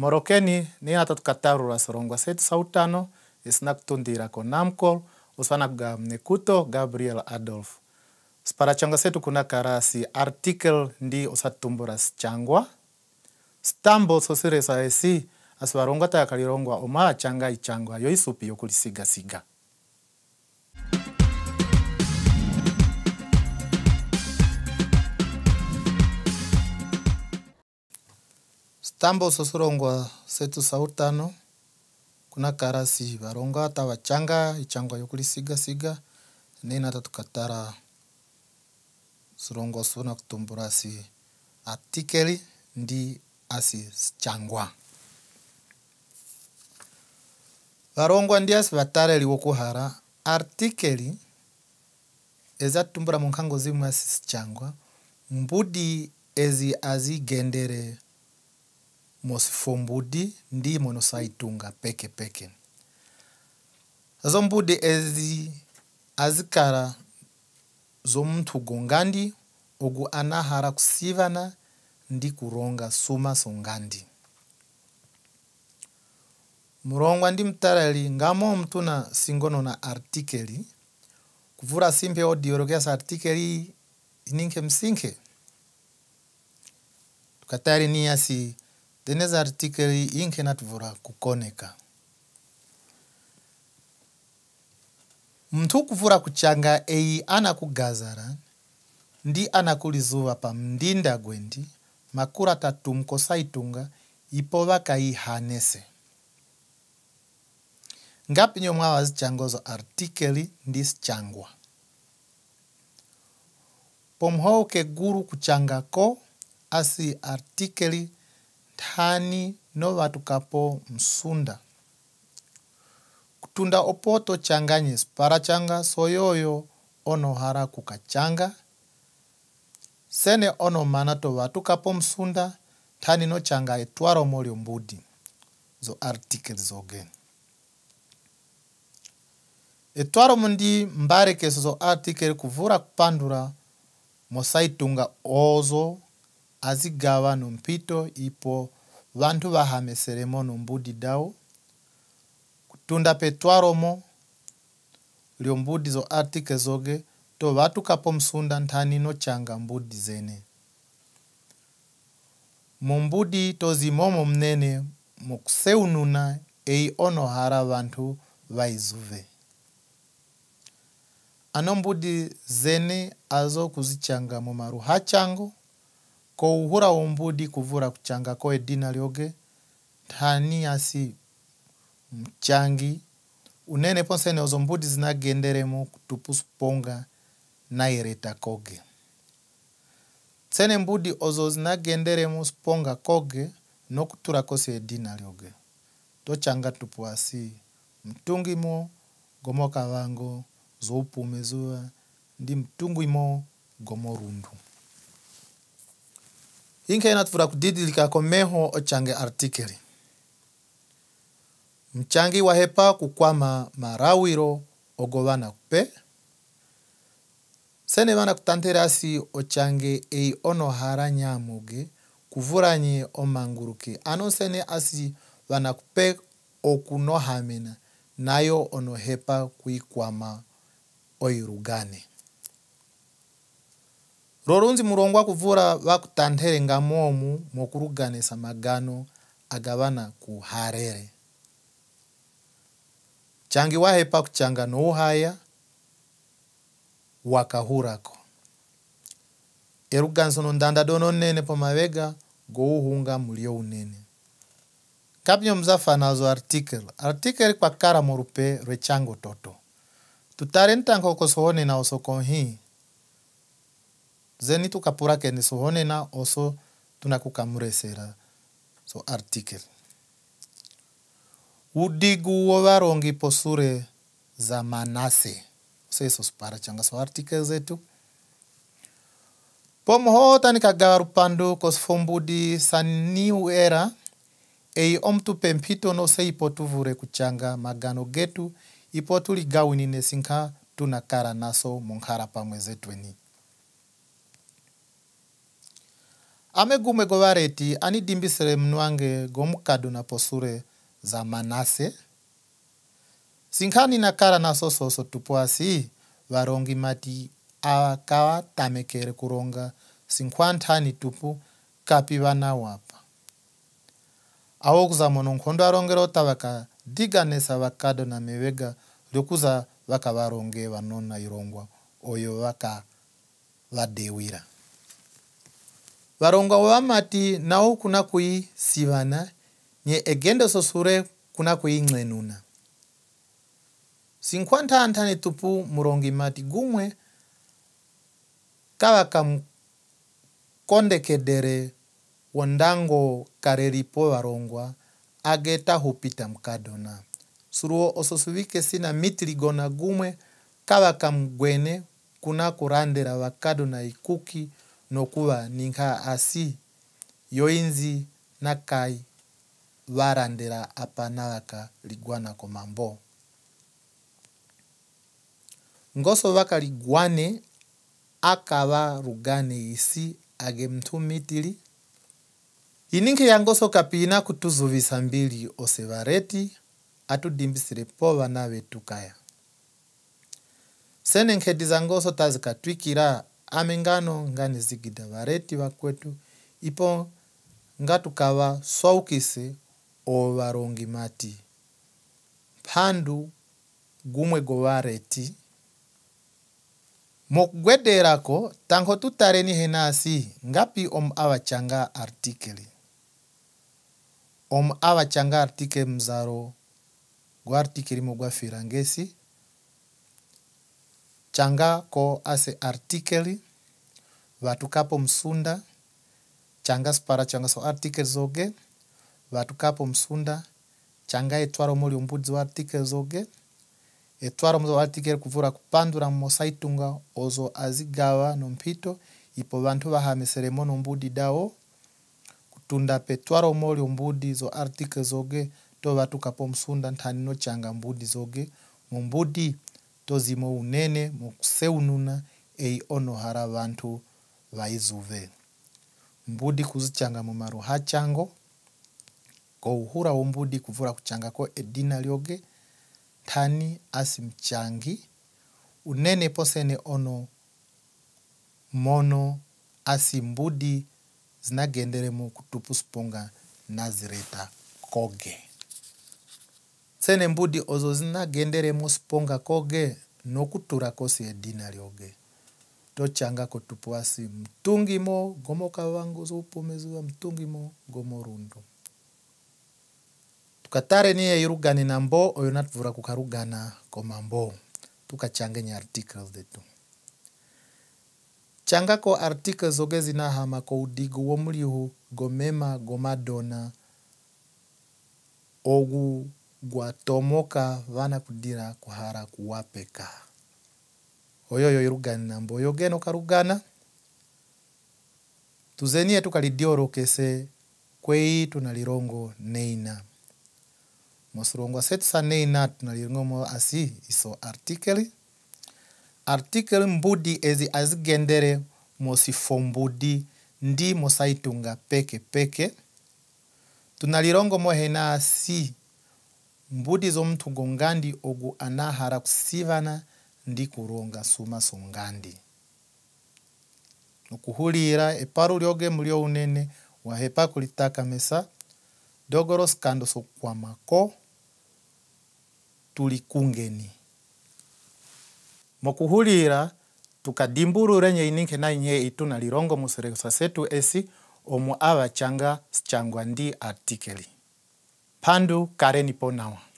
morokeni ni atatkatarura sorongwa setu sautano isnak tundirako namkol usanak ga mnekuto gabriel adolf changwa setu kuna karasi article ndi usatumbura sichangwa stambo sosiresa esi asiwarongwa tayakalirongwa oma achanga ichangwa yo isupi yokulisigasiga Tamba ososulongwa setu sautano kuna karasi valonga ata vachanga ichangwa yokulisigasiga nena ata tukatala suna kutumbula si atikeli ndi asi changwa valongwa ndi asi vataleli wokuhara artikeli eza tumbura monkhango zimwe asi sichangwa mbudi ezi azigendere mosifombudi mono saitunga peke peke zombudi ezi azikala zomuntu gongandi ogu anahara kusivana ndi kuronga suma songandi mulongwa ndi mtalali ngamo mtuna singonona artikeli kuvula simpe odiyorokesa artikeli ininke msinkhe tukatayari niyasi eneza artikeli inkhenativura kukoneka mtu ukuvura kuchanga eyi anakugazara ndi anakulizuva pa mndinda gwendi makula tatumko saitunga ipo vakayihanese ngapinyo mwawa zichangozo artikeli ndi sichangwa pomho kuchanga kuchangako asi artikeli thani novatukapo msunda kutunda opoto changanyis changa soyoyo onohara kukachanga sene onomana tovatukapo msunda thani nochanga etwaromo mbudi zo articles zoge etwaromo ndi mbarekeso zo article kuvula kupandula mosaitunga ozo azigawa numpito nompito ipo vantu vahameseremo numbudi dau kutunda petwaromo mbudi zo artike zoge to vatukapo msunda nthani nochanga mbudi zene mumbudi tozimomo mnene mukuseununa ei onohara vantu vaizuve ano mbudi zene azo kuzichanga momaruha chango kouhura wombudi kuvura kuchanga ko edina lyoge thani asi mchangi unene ponsene ozo mbudi zinagenderemo kutupusuponga naireta koge tsene mbudi ozo zinagenderemo suponga koge nokutulakosi edina lyoge tochanga tupu asi mtungimo gomokavango zoupumezuva ndi mtungwimo gomorundu hinkenat furak didilika komeho meho ochange artikeli mchangi wahepa kukwama marawiro ogovana kupe sene vana kutanterasi ochange ei onohara nyamuge kuvulanye omanguruke ano sene asi vana kupe okunohamena nayo onohepa kuikwama oirugane lolunzi wa akuvula nga momu mokuluganisa magano agavana kuharere. uhalele changi wahepa kuchanga nouhaya wakahulako nene nondanda dononene pomavega gouhunga mulio unene nazo artikel. Artikel kwa kwakala molupe lwechango toto tutale na sohonena hii zeni tukapura kene na oso tunakukamuresera so article udigu wovarongi posure za manase seso supara changa so article zetu pomoho tanikagawa rupandu kosifombudi niu era ei omtu pempitono se ipo tuvure kuchanga magano getu ipo tuligawinine sinkha tunakara naso munkhara pamwe zetweni amegume govareti anidimbisire mnwange wange gomukadu na posure za manase sinkhani nakhala naso soso tupuasi varongi mati akavatamekere kuronga sinkhwanthani tupu kapi vana wapa awo okuza mono nkhondo arongera otavaka diganesa vakado na mevega lyokuza vakavaronge vanona irongwa oyo vakavadewira varongwa vamati nawo kuna kuisivana nye egendo sosure kuna khuing'enuna sinkhwanta anthani tupu murongi mati gumwe kava kamkondekedere wondango kareripo varongwa agetahupita mkadona suruwo ososuvike sina gona gumwe kava kamgwene kuna kurandera vakadona ikuki nokuva ninka asi yoinzi nakai apa apana ligwana komambo ngoso akava rugane isi mitili ininke yangoso kapina kutuzuvisa mbili osevareti po vana vetu kaya sene nkhedi zangoso tazikatwikila amengano ngani zigida vareti vakwetu ipo ngatukava swaukise ovarongi mati phandu gumwe govareti mokugwederako tango tutareni henasi ngapi omu avachanga artikeli omu avachanga artikeli muzaro go artikeli mo gwafira ngesi changa ko ase artikeli vatukapo msunda changa changa so artikeli zoge vatukapo msunda changa etwaro moli ombudzi wa artikeli zoge etwaro muzo artikeli kuvura kupandura mosaitunga ozo azigawa nompito ipo vantu vahamiseremo mbudi dawo kutunda petwaro moli ombudi zo artikeli zoge to vatukapo msunda no changa mbudi zoge mumbudi tozima unene mukuseununa ei ono hara vantu vaizuve mbudi kuzichanga mu maruha chango kouhura wombudi kuvura ko edina lyoge tani asi mchangi unene posene ono mono asi mbudi zinagendele mu kutupu sponga nazireta koge sene mbudi ozo koge nokutura kosi edina lyoge tocyangako tupuasi mutungimo gomokavavanguzo upumezuva mutungimo gomorundu tukatareni eyiluganena mbo oyo natuvula kukalugana komambo tukacangenye articles detu cangako articles zoge zinahama koudigu womulihu gomema gomadona ogu gwatomoka vana kudira kuhala kuwapeka oyo yo iluganambo oyo geno okalugana tuzeni etu kalidiolokese kese kwei tunalirongo neina moshilongwa setu neina tunalirongo mo asi iso artikeli artikeli mbudi ezi azigendele mosifombudi ndi mosaitunga peke peke tunalirongo mo hena asi zo zomuntu gongandi ogu anahara kusivana ndi kuronga nsuma songandi nukuhulira eparu lyoge mulio unene wahepa mesa dogoro kwa mako tulikungeni mokuhulira tukadimburure nyeininke nainye itu lirongo musereso setu esi omu avachanga sichangwa ndi artikeli Pandu Kareni Ponawa.